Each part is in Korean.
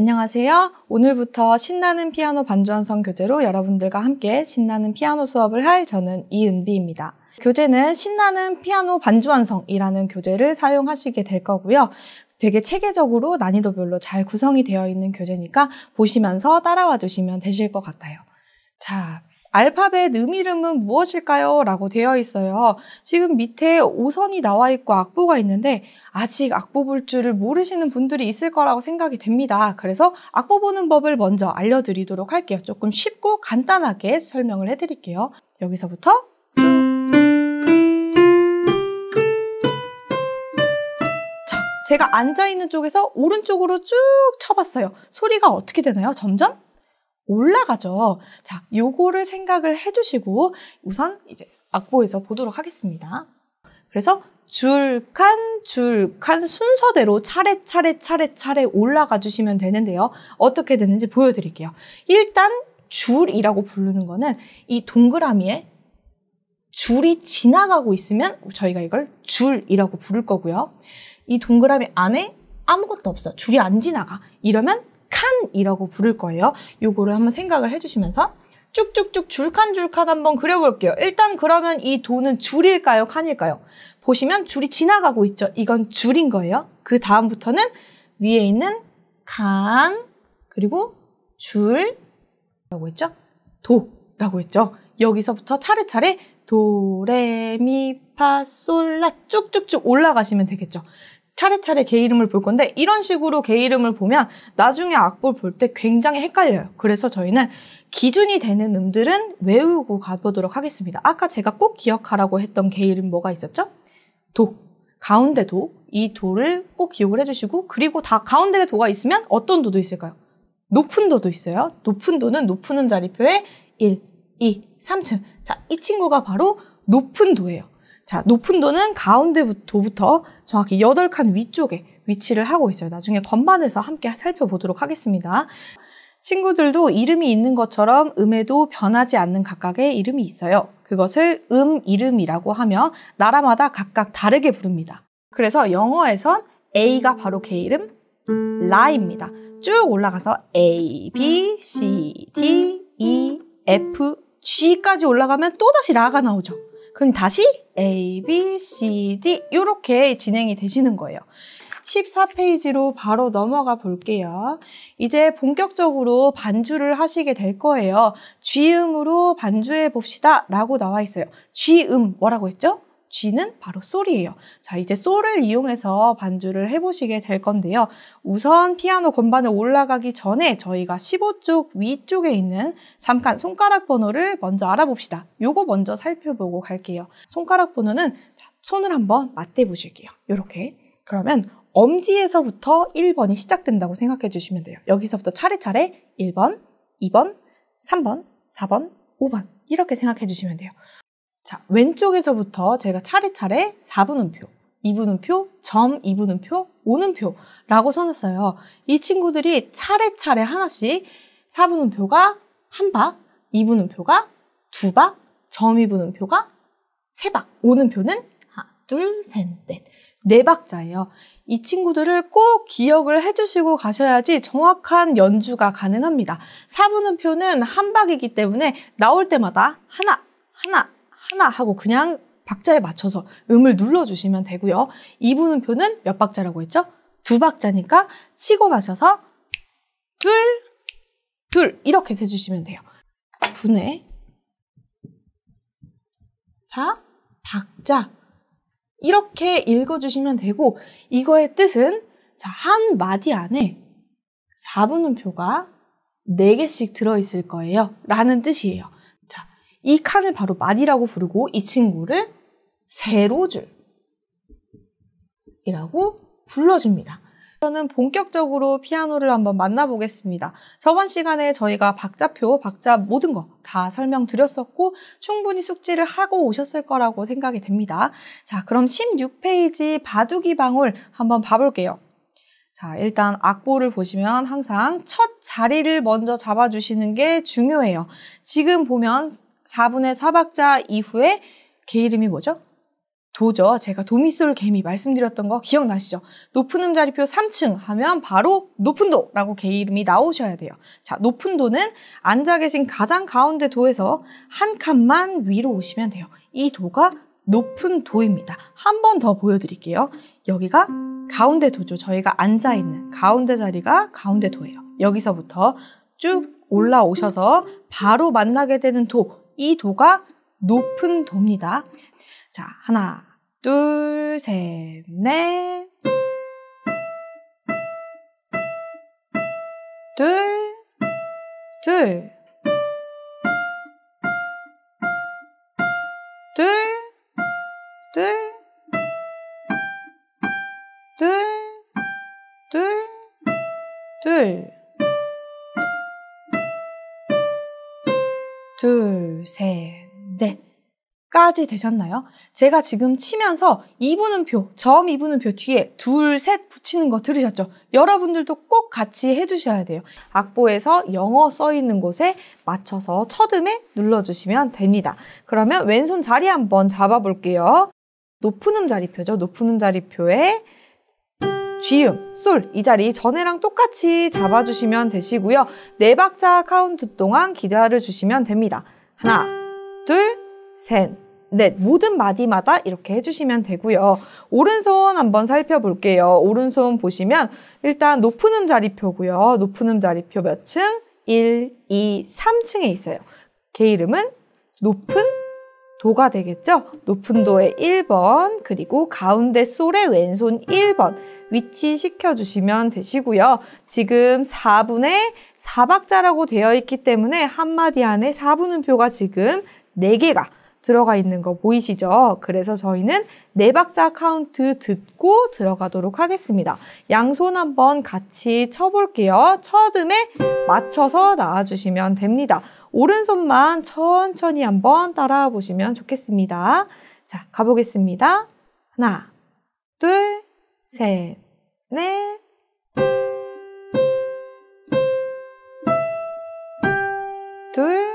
안녕하세요. 오늘부터 신나는 피아노 반주완성 교재로 여러분들과 함께 신나는 피아노 수업을 할 저는 이은비입니다. 교재는 신나는 피아노 반주완성이라는 교재를 사용하시게 될 거고요. 되게 체계적으로 난이도별로 잘 구성이 되어 있는 교재니까 보시면서 따라와 주시면 되실 것 같아요. 자, 알파벳 음이름은 무엇일까요? 라고 되어 있어요. 지금 밑에 5선이 나와 있고 악보가 있는데 아직 악보 볼 줄을 모르시는 분들이 있을 거라고 생각이 됩니다. 그래서 악보 보는 법을 먼저 알려드리도록 할게요. 조금 쉽고 간단하게 설명을 해드릴게요. 여기서부터 쭉. 제가 앉아있는 쪽에서 오른쪽으로 쭉 쳐봤어요. 소리가 어떻게 되나요? 점점? 올라가죠. 자, 요거를 생각을 해주시고 우선 이제 악보에서 보도록 하겠습니다. 그래서 줄칸 줄칸 순서대로 차례차례 차례차례 올라가 주시면 되는데요. 어떻게 되는지 보여드릴게요. 일단 줄이라고 부르는 거는 이 동그라미에 줄이 지나가고 있으면 저희가 이걸 줄이라고 부를 거고요. 이 동그라미 안에 아무것도 없어. 줄이 안 지나가. 이러면 칸이라고 부를 거예요. 요거를 한번 생각을 해주시면서 쭉쭉쭉 줄칸 줄칸 한번 그려볼게요. 일단 그러면 이 돈은 줄일까요? 칸일까요? 보시면 줄이 지나가고 있죠. 이건 줄인 거예요. 그 다음부터는 위에 있는 칸 그리고 줄라고 했죠. 도라고 했죠. 여기서부터 차례차례 도레미파솔라 쭉쭉쭉 올라가시면 되겠죠. 차례차례 개 이름을 볼 건데 이런 식으로 개 이름을 보면 나중에 악보를 볼 때 굉장히 헷갈려요. 그래서 저희는 기준이 되는 음들은 외우고 가보도록 하겠습니다. 아까 제가 꼭 기억하라고 했던 개 이름 뭐가 있었죠? 도. 가운데 도. 이 도를 꼭 기억을 해주시고 그리고 다 가운데 도가 있으면 어떤 도도 있을까요? 높은 도도 있어요. 높은 도는 높은 음자리표에 1, 2, 3층. 자, 이 친구가 바로 높은 도예요. 자, 높은 도는 가운데 도부터 정확히 8칸 위쪽에 위치를 하고 있어요. 나중에 건반에서 함께 살펴보도록 하겠습니다. 친구들도 이름이 있는 것처럼 음에도 변하지 않는 각각의 이름이 있어요. 그것을 음 이름이라고 하며 나라마다 각각 다르게 부릅니다. 그래서 영어에선 A가 바로 개 이름 라입니다. 쭉 올라가서 A, B, C, D, E, F, G까지 올라가면 또다시 라가 나오죠. 그럼 다시 A, B, C, D 이렇게 진행이 되시는 거예요. 14페이지로 바로 넘어가 볼게요. 이제 본격적으로 반주를 하시게 될 거예요. 쥐음으로 반주해 봅시다 라고 나와 있어요. 쥐음 뭐라고 했죠? G는 바로 솔이에요. 자, 이제 솔을 이용해서 반주를 해보시게 될 건데요. 우선 피아노 건반에 올라가기 전에 저희가 15쪽 위쪽에 있는 잠깐 손가락 번호를 먼저 알아봅시다. 요거 먼저 살펴보고 갈게요. 손가락 번호는 자, 손을 한번 맞대 보실게요. 이렇게 그러면 엄지에서부터 1번이 시작된다고 생각해 주시면 돼요. 여기서부터 차례차례 1번, 2번, 3번, 4번, 5번 이렇게 생각해 주시면 돼요. 자, 왼쪽에서부터 제가 차례차례 4분음표, 2분음표, 점 2분음표, 5음표라고 써놨어요. 이 친구들이 차례차례 하나씩 4분음표가 한 박, 2분음표가 두 박, 점 2분음표가 세 박, 5음표는 하나, 둘, 셋, 넷, 네 박자예요. 이 친구들을 꼭 기억을 해주시고 가셔야지 정확한 연주가 가능합니다. 4분음표는 한 박이기 때문에 나올 때마다 하나, 하나, 하나 하고 그냥 박자에 맞춰서 음을 눌러주시면 되고요. 2분음표는 몇 박자라고 했죠? 두 박자니까 치고 나셔서 둘, 둘 이렇게 세주시면 돼요. 분의 4 박자 이렇게 읽어주시면 되고 이거의 뜻은 한 마디 안에 4분음표가 4개씩 들어있을 거예요. 라는 뜻이에요. 이 칸을 바로 마디라고 부르고 이 친구를 세로줄이라고 불러줍니다. 저는 본격적으로 피아노를 한번 만나보겠습니다. 저번 시간에 저희가 박자표, 박자 모든 거 다 설명드렸었고 충분히 숙지를 하고 오셨을 거라고 생각이 됩니다. 자, 그럼 16페이지 바둑이 방울 한번 봐볼게요. 자, 일단 악보를 보시면 항상 첫 자리를 먼저 잡아주시는 게 중요해요. 지금 보면 4분의 4박자 이후에 개 이름이 뭐죠? 도죠. 제가 도미솔 개미 말씀드렸던 거 기억나시죠? 높은 음자리표 3층 하면 바로 높은 도라고 개 이름이 나오셔야 돼요. 자, 높은 도는 앉아 계신 가장 가운데 도에서 한 칸만 위로 오시면 돼요. 이 도가 높은 도입니다. 한 번 더 보여드릴게요. 여기가 가운데 도죠. 저희가 앉아있는 가운데 자리가 가운데 도예요. 여기서부터 쭉 올라오셔서 바로 만나게 되는 도이 도가 높은 도입니다. 자, 하나, 둘, 셋, 넷. 둘, 둘. 둘, 둘, 둘, 둘, 둘. 둘, 셋, 넷. 까지 되셨나요? 제가 지금 치면서 이분은 표, 점 이분은 표 뒤에 둘, 셋 붙이는 거 들으셨죠? 여러분들도 꼭 같이 해주셔야 돼요. 악보에서 영어 써 있는 곳에 맞춰서 첫음에 눌러주시면 됩니다. 그러면 왼손 자리 한번 잡아볼게요. 높은 음자리표죠. 높은 음자리표에 쥐음, 솔이 자리 전에랑 똑같이 잡아주시면 되시고요. 네 박자 카운트 동안 기다려 주시면 됩니다. 하나, 둘, 셋, 넷 모든 마디마다 이렇게 해주시면 되고요. 오른손 한번 살펴볼게요. 오른손 보시면 일단 높은 음 자리표고요. 높은 음 자리표 몇 층? 1, 2, 3층에 있어요. 개 이름은 높은 도가 되겠죠? 높은 도의 1번, 그리고 가운데 솔의 왼손 1번, 위치시켜 주시면 되시고요. 지금 4분의 4박자라고 되어 있기 때문에 한마디 안에 4분음표가 지금 4개가 들어가 있는 거 보이시죠? 그래서 저희는 4 박자 카운트 듣고 들어가도록 하겠습니다. 양손 한번 같이 쳐볼게요. 첫 음에 맞춰서 나와주시면 됩니다. 오른손만 천천히 한번 따라 와 보시면 좋겠습니다. 자, 가보겠습니다. 하나, 둘, 셋, 넷. 둘,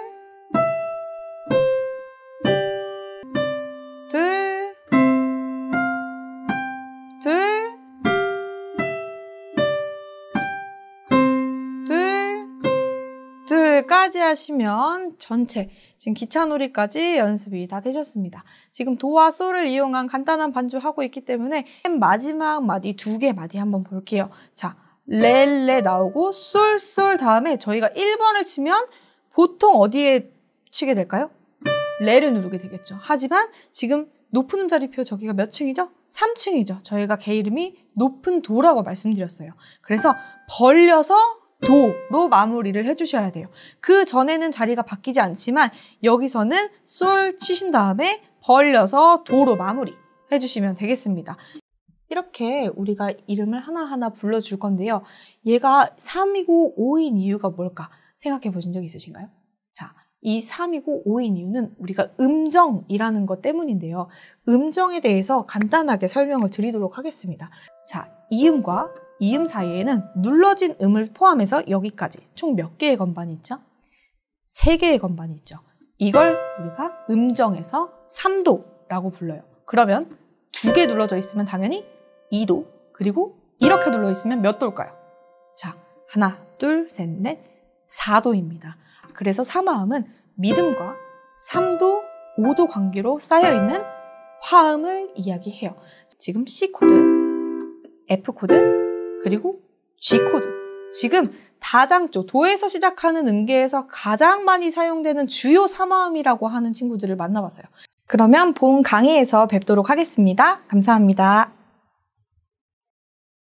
연습까지 하시면 전체 지금 기차놀이까지 연습이 다 되셨습니다. 지금 도와 소를 이용한 간단한 반주 하고 있기 때문에 마지막 마디 두 개 마디 한번 볼게요. 자, 렐레 나오고 솔솔 다음에 저희가 1번을 치면 보통 어디에 치게 될까요? 레를 누르게 되겠죠. 하지만 지금 높은 음자리표 저기가 몇 층이죠? 3층이죠. 저희가 개 이름이 높은 도라고 말씀드렸어요. 그래서 벌려서 도로 마무리를 해주셔야 돼요. 그 전에는 자리가 바뀌지 않지만 여기서는 솔 치신 다음에 벌려서 도로 마무리 해주시면 되겠습니다. 이렇게 우리가 이름을 하나하나 불러줄 건데요. 얘가 3이고 5인 이유가 뭘까 생각해 보신 적 있으신가요? 자, 이 3이고 5인 이유는 우리가 음정이라는 것 때문인데요. 음정에 대해서 간단하게 설명을 드리도록 하겠습니다. 자, 이음과 이음 사이에는 눌러진 음을 포함해서 여기까지 총 몇 개의 건반이 있죠? 세 개의 건반이 있죠. 이걸 우리가 음정에서 3도라고 불러요. 그러면 두 개 눌러져 있으면 당연히 2도, 그리고 이렇게 눌러 있으면 몇 도일까요? 자, 하나, 둘, 셋, 넷, 4도입니다. 그래서 사마음은 믿음과 3도, 5도 관계로 쌓여있는 화음을 이야기해요. 지금 C코드, F코드, 그리고 G코드. 지금 다장조, 도에서 시작하는 음계에서 가장 많이 사용되는 주요 사마음이라고 하는 친구들을 만나봤어요. 그러면 본 강의에서 뵙도록 하겠습니다. 감사합니다.